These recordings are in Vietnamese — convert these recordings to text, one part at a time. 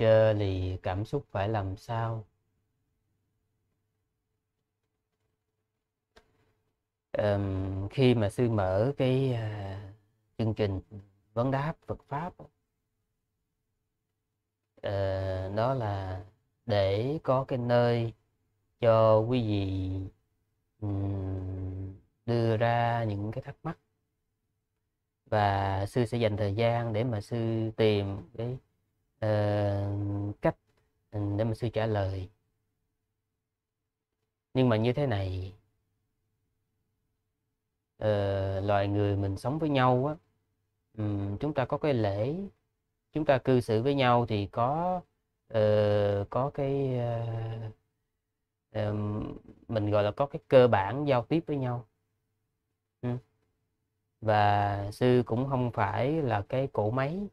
trơ lì cảm xúc phải làm sao um, khi mà sư mở cái uh, chương trình vấn đáp Phật pháp uh, đó là để có cái nơi cho quý vị um, đưa ra những cái thắc mắc và sư sẽ dành thời gian để mà sư tìm cái Ờ, cách ừ, để mà sư trả lời nhưng mà như thế này uh, loài người mình sống với nhau á um, chúng ta có cái lễ chúng ta cư xử với nhau thì có uh, có cái uh, um, mình gọi là có cái cơ bản giao tiếp với nhau và sư cũng không phải là cái cổ máy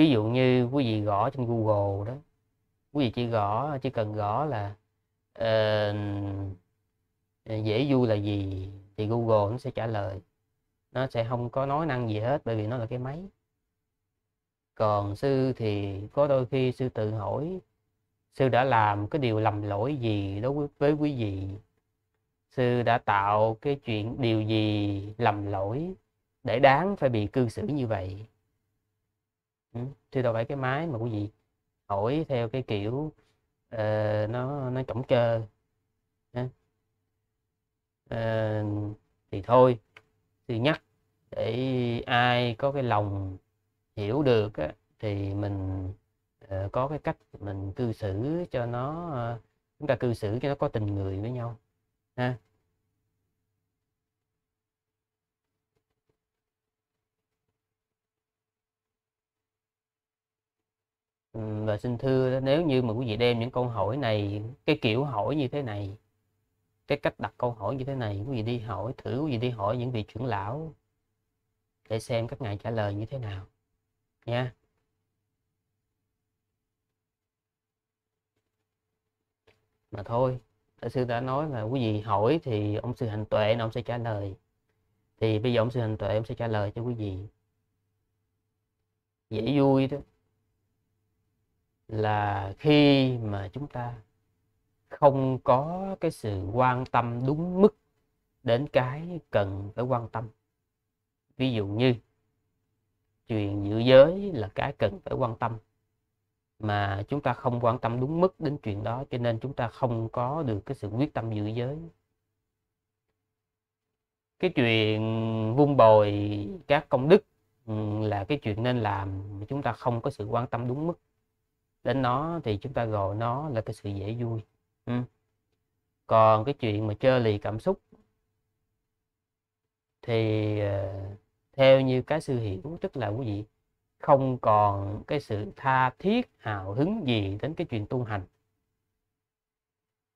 ví dụ như quý vị gõ trên google đó quý vị chỉ gõ chỉ cần gõ là uh, dễ vui là gì thì google nó sẽ trả lời nó sẽ không có nói năng gì hết bởi vì nó là cái máy còn sư thì có đôi khi sư tự hỏi sư đã làm cái điều lầm lỗi gì đối với quý vị sư đã tạo cái chuyện điều gì lầm lỗi để đáng phải bị cư xử như vậy Ừ, thì đâu phải cái máy mà quý vị hỏi theo cái kiểu uh, nó nó chổng chơ uh, thì thôi thì nhắc để ai có cái lòng hiểu được á, thì mình uh, có cái cách mình cư xử cho nó uh, chúng ta cư xử cho nó có tình người với nhau ha và xin thưa nếu như mà quý vị đem những câu hỏi này cái kiểu hỏi như thế này cái cách đặt câu hỏi như thế này quý vị đi hỏi thử quý vị đi hỏi những vị trưởng lão để xem các ngài trả lời như thế nào nha mà thôi đại sư đã nói là quý vị hỏi thì ông sư hành tuệ ông sẽ trả lời thì bây giờ ông sư hành tuệ ông sẽ trả lời cho quý vị dễ vui thôi là khi mà chúng ta không có cái sự quan tâm đúng mức đến cái cần phải quan tâm ví dụ như chuyện giữ giới là cái cần phải quan tâm mà chúng ta không quan tâm đúng mức đến chuyện đó cho nên chúng ta không có được cái sự quyết tâm giữ giới cái chuyện vun bồi các công đức ừ, là cái chuyện nên làm mà chúng ta không có sự quan tâm đúng mức đến nó thì chúng ta gọi nó là cái sự dễ vui ừ. còn cái chuyện mà chơi lì cảm xúc thì uh, theo như cái sư hiểu tức là quý vị không còn cái sự tha thiết hào hứng gì đến cái chuyện tu hành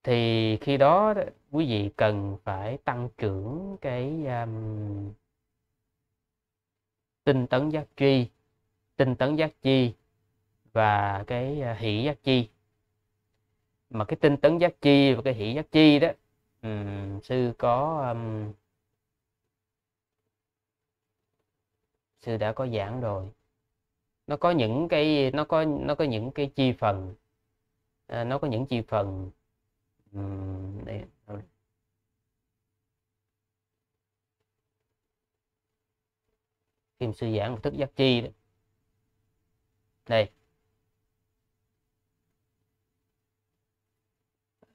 thì khi đó quý vị cần phải tăng trưởng cái um, tinh tấn giác chi, tinh tấn giác chi và cái à, hỷ giác chi mà cái tinh tấn giác chi và cái hỷ giác chi đó um, sư có um, sư đã có giảng rồi nó có những cái nó có nó có những cái chi phần à, nó có những chi phần um, đây, khi sư giảng một thức giác chi đó đây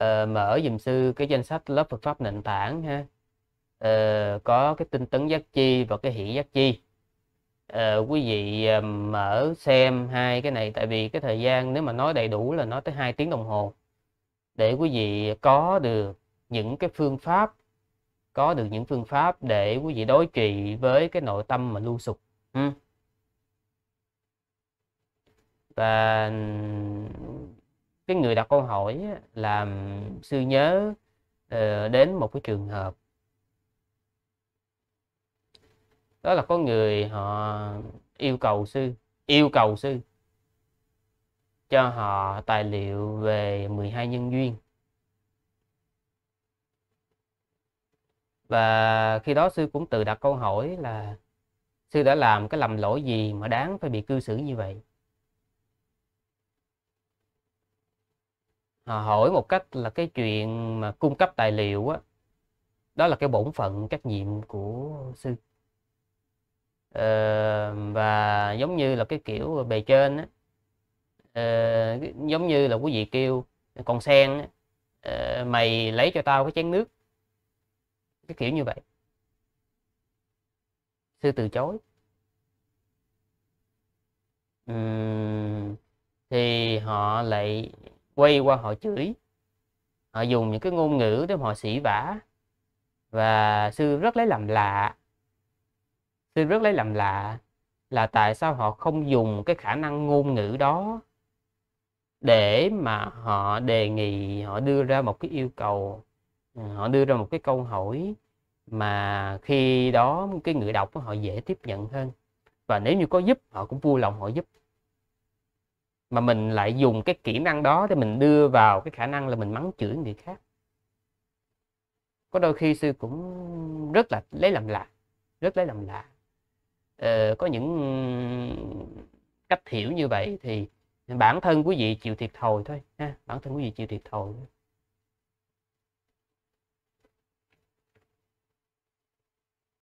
uh, ờ, mở dùm sư cái danh sách lớp Phật pháp nền tảng ha uh, có cái tinh tấn giác chi và cái hỷ giác chi uh, quý vị uh, mở xem hai cái này tại vì cái thời gian nếu mà nói đầy đủ là nói tới hai tiếng đồng hồ để quý vị có được những cái phương pháp có được những phương pháp để quý vị đối trị với cái nội tâm mà lưu sụp ừ. và cái người đặt câu hỏi là sư nhớ ờ, đến một cái trường hợp đó là có người họ yêu cầu sư yêu cầu sư cho họ tài liệu về 12 nhân duyên và khi đó sư cũng tự đặt câu hỏi là sư đã làm cái lầm lỗi gì mà đáng phải bị cư xử như vậy Ờ, hỏi một cách là cái chuyện mà cung cấp tài liệu á đó là cái bổn phận trách nhiệm của sư ờ, và giống như là cái kiểu bề trên á ờ, giống như là quý vị kêu con sen á, ờ, mày lấy cho tao cái chén nước cái kiểu như vậy sư từ chối uhm, thì họ lại quay qua họ chửi họ dùng những cái ngôn ngữ để họ sỉ vả và sư rất lấy làm lạ sư rất lấy làm lạ là tại sao họ không dùng cái khả năng ngôn ngữ đó để mà họ đề nghị họ đưa ra một cái yêu cầu ừ, họ đưa ra một cái câu hỏi mà khi đó cái người đọc của họ dễ tiếp nhận hơn và nếu như có giúp họ cũng vui lòng họ giúp mà mình lại dùng cái kỹ năng đó để mình đưa vào cái khả năng là mình mắng chửi người khác có đôi khi sư cũng rất là lấy làm lạ rất lấy làm lạ ờ, có những cách hiểu như vậy thì bản thân quý vị chịu thiệt thòi thôi ha bản thân quý vị chịu thiệt thòi thôi.